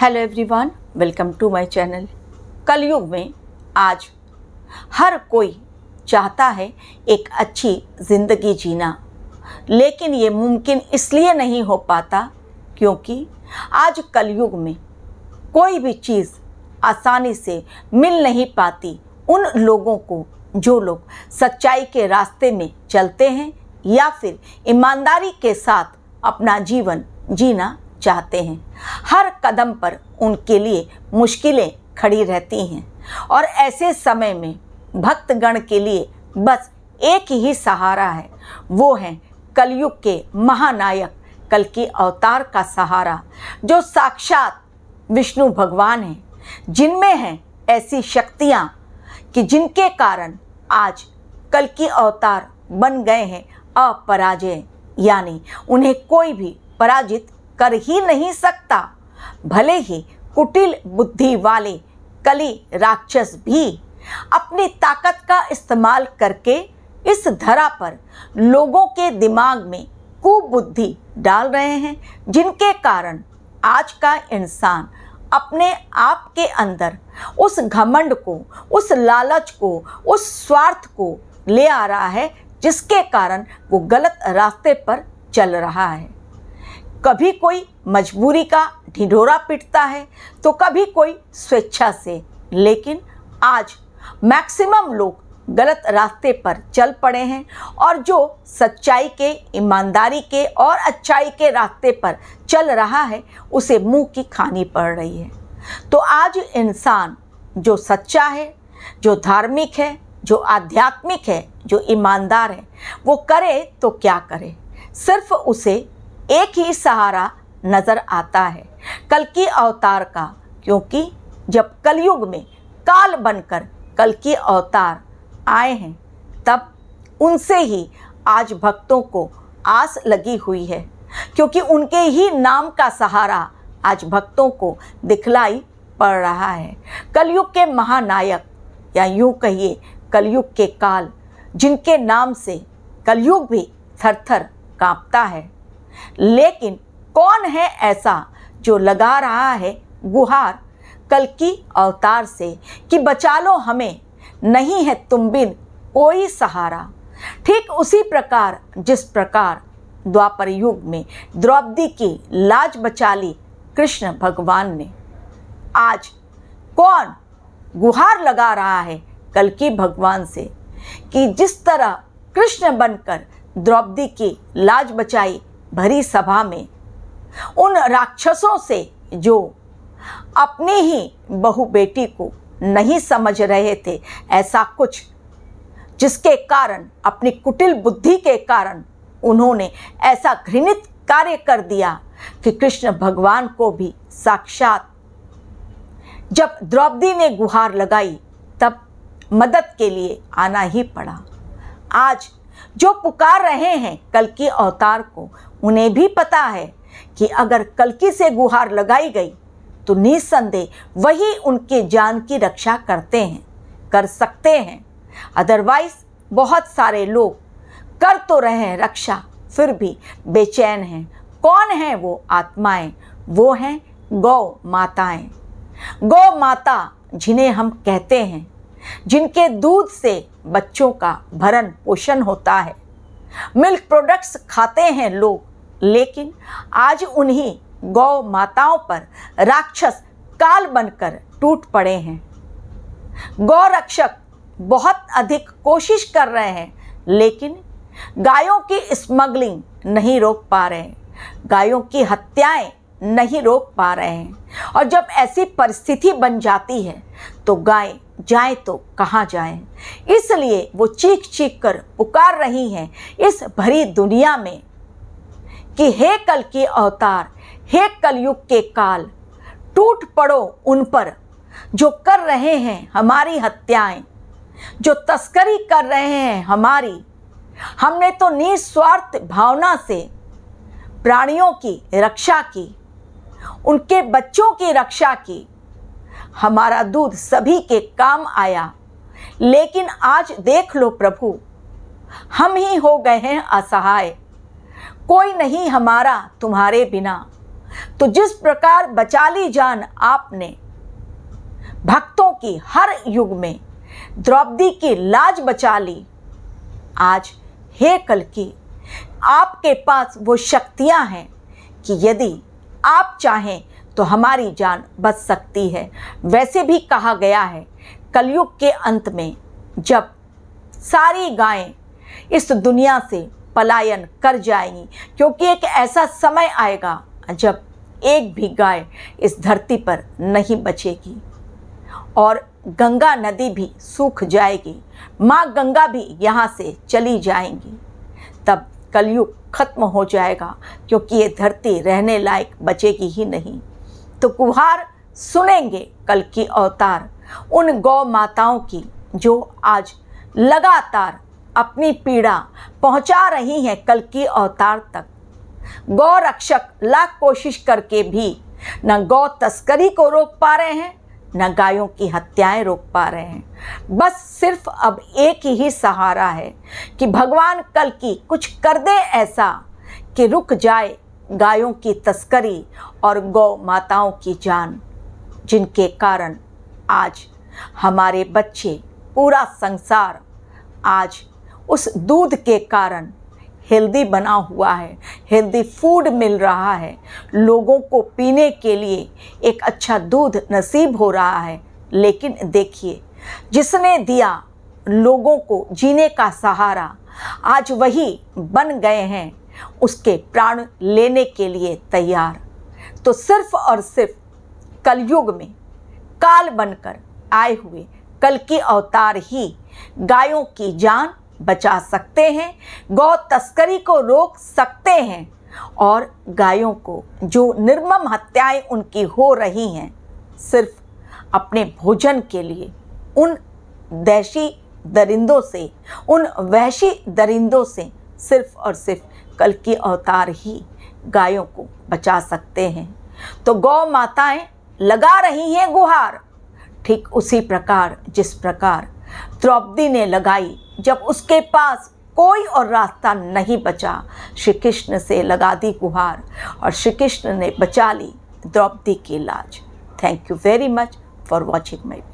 hello everyone welcome to my channel कलयुग में आज हर कोई चाहता है एक अच्छी ज़िंदगी जीना लेकिन ये मुमकिन इसलिए नहीं हो पाता क्योंकि आज कलयुग में कोई भी चीज़ आसानी से मिल नहीं पाती उन लोगों को जो लोग सच्चाई के रास्ते में चलते हैं या फिर ईमानदारी के साथ अपना जीवन जीना चाहते हैं हर कदम पर उनके लिए मुश्किलें खड़ी रहती हैं और ऐसे समय में भक्तगण के लिए बस एक ही सहारा है वो है कलयुग के महानायक कल के अवतार का सहारा जो साक्षात विष्णु भगवान हैं जिनमें हैं ऐसी शक्तियाँ कि जिनके कारण आज कल की अवतार बन गए हैं अपराजय यानी उन्हें कोई भी पराजित कर ही नहीं सकता भले ही कुटिल बुद्धि वाले कली राक्षस भी अपनी ताकत का इस्तेमाल करके इस धरा पर लोगों के दिमाग में कुबुद्धि डाल रहे हैं जिनके कारण आज का इंसान अपने आप के अंदर उस घमंड को उस लालच को उस स्वार्थ को ले आ रहा है जिसके कारण वो गलत रास्ते पर चल रहा है कभी कोई मजबूरी का ढिढोरा पिटता है तो कभी कोई स्वेच्छा से लेकिन आज मैक्सिमम लोग गलत रास्ते पर चल पड़े हैं और जो सच्चाई के ईमानदारी के और अच्छाई के रास्ते पर चल रहा है उसे मुंह की खानी पड़ रही है तो आज इंसान जो सच्चा है जो धार्मिक है जो आध्यात्मिक है जो ईमानदार है वो करे तो क्या करे सिर्फ उसे एक ही सहारा नज़र आता है कल की अवतार का क्योंकि जब कलयुग में काल बनकर कल की अवतार आए हैं तब उनसे ही आज भक्तों को आस लगी हुई है क्योंकि उनके ही नाम का सहारा आज भक्तों को दिखलाई पड़ रहा है कलयुग के महानायक या यूं कहिए कलयुग के काल जिनके नाम से कलयुग भी थर थर काँपता है लेकिन कौन है ऐसा जो लगा रहा है गुहार कल की अवतार से कि बचा लो हमें नहीं है तुम बिन कोई सहारा ठीक उसी प्रकार जिस प्रकार द्वापर युग में द्रौपदी की लाज बचा ली कृष्ण भगवान ने आज कौन गुहार लगा रहा है कल की भगवान से कि जिस तरह कृष्ण बनकर द्रौपदी की लाज बचाई भरी सभा में उन राक्षसों से जो अपनी ही बहु बेटी को नहीं समझ रहे थे ऐसा कुछ जिसके कारण अपनी कुटिल बुद्धि के कारण उन्होंने ऐसा घृणित कार्य कर दिया कि कृष्ण भगवान को भी साक्षात जब द्रौपदी ने गुहार लगाई तब मदद के लिए आना ही पड़ा आज जो पुकार रहे हैं कल के अवतार को उन्हें भी पता है कि अगर कलकी से गुहार लगाई गई तो निसंदेह वही उनके जान की रक्षा करते हैं कर सकते हैं अदरवाइज बहुत सारे लोग कर तो रहे हैं रक्षा फिर भी बेचैन हैं कौन हैं वो आत्माएं वो हैं गौ माताएं गौ माता जिन्हें हम कहते हैं जिनके दूध से बच्चों का भरण पोषण होता है मिल्क प्रोडक्ट्स खाते हैं लोग लेकिन आज उन्हीं गौ माताओं पर राक्षस काल बनकर टूट पड़े हैं गौ रक्षक बहुत अधिक कोशिश कर रहे हैं लेकिन गायों की स्मगलिंग नहीं रोक पा रहे गायों की हत्याएं नहीं रोक पा रहे हैं और जब ऐसी परिस्थिति बन जाती है तो गाय जाए तो कहाँ जाए इसलिए वो चीख चीख कर पुकार रही हैं इस भरी दुनिया में कि हे कल के अवतार हे कलयुग के काल टूट पड़ो उन पर जो कर रहे हैं हमारी हत्याएं जो तस्करी कर रहे हैं हमारी हमने तो निस्वार्थ भावना से प्राणियों की रक्षा की उनके बच्चों की रक्षा की हमारा दूध सभी के काम आया लेकिन आज देख लो प्रभु हम ही हो गए हैं असहाय कोई नहीं हमारा तुम्हारे बिना तो जिस प्रकार बचा ली जान आपने भक्तों की हर युग में द्रौपदी की लाज बचा ली आज हे कल की आपके पास वो शक्तियां हैं कि यदि आप चाहें तो हमारी जान बच सकती है वैसे भी कहा गया है कलयुग के अंत में जब सारी गायें इस दुनिया से पलायन कर जाएंगी क्योंकि एक ऐसा समय आएगा जब एक भी गाय इस धरती पर नहीं बचेगी और गंगा नदी भी सूख जाएगी माँ गंगा भी यहाँ से चली जाएंगी तब कलयुग खत्म हो जाएगा क्योंकि ये धरती रहने लायक बचेगी ही नहीं तो कुहार सुनेंगे कल की अवतार उन गौ माताओं की जो आज लगातार अपनी पीड़ा पहुंचा रही हैं कल की अवतार तक गौ रक्षक लाख कोशिश करके भी न गौ तस्करी को रोक पा रहे हैं न गायों की हत्याएं रोक पा रहे हैं बस सिर्फ अब एक ही सहारा है कि भगवान कल की कुछ कर दे ऐसा कि रुक जाए गायों की तस्करी और गौ माताओं की जान जिनके कारण आज हमारे बच्चे पूरा संसार आज उस दूध के कारण हेल्दी बना हुआ है हेल्दी फूड मिल रहा है लोगों को पीने के लिए एक अच्छा दूध नसीब हो रहा है लेकिन देखिए जिसने दिया लोगों को जीने का सहारा आज वही बन गए हैं उसके प्राण लेने के लिए तैयार तो सिर्फ और सिर्फ कलयुग में काल बनकर आए हुए कल की अवतार ही गायों की जान बचा सकते हैं गौ तस्करी को रोक सकते हैं और गायों को जो निर्मम हत्याएं उनकी हो रही हैं सिर्फ अपने भोजन के लिए उन दैशी दरिंदों से उन वैशी दरिंदों से सिर्फ और सिर्फ कल के अवतार ही गायों को बचा सकते हैं तो गौ माताएं लगा रही हैं गुहार ठीक उसी प्रकार जिस प्रकार द्रौपदी ने लगाई जब उसके पास कोई और रास्ता नहीं बचा श्री कृष्ण से लगा दी गुहार और श्री कृष्ण ने बचा ली द्रौपदी की लाज thank you very much for watching my